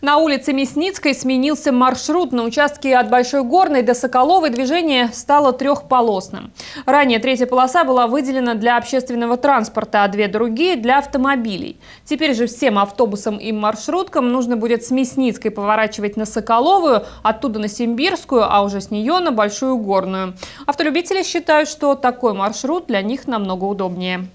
На улице Мясницкой сменился маршрут. На участке от Большой Горной до Соколовой движение стало трехполосным. Ранее третья полоса была выделена для общественного транспорта, а две другие – для автомобилей. Теперь же всем автобусам и маршруткам нужно будет с Мясницкой поворачивать на Соколовую, оттуда на Симбирскую, а уже с нее на Большую Горную. Автолюбители считают, что такой маршрут для них намного удобнее.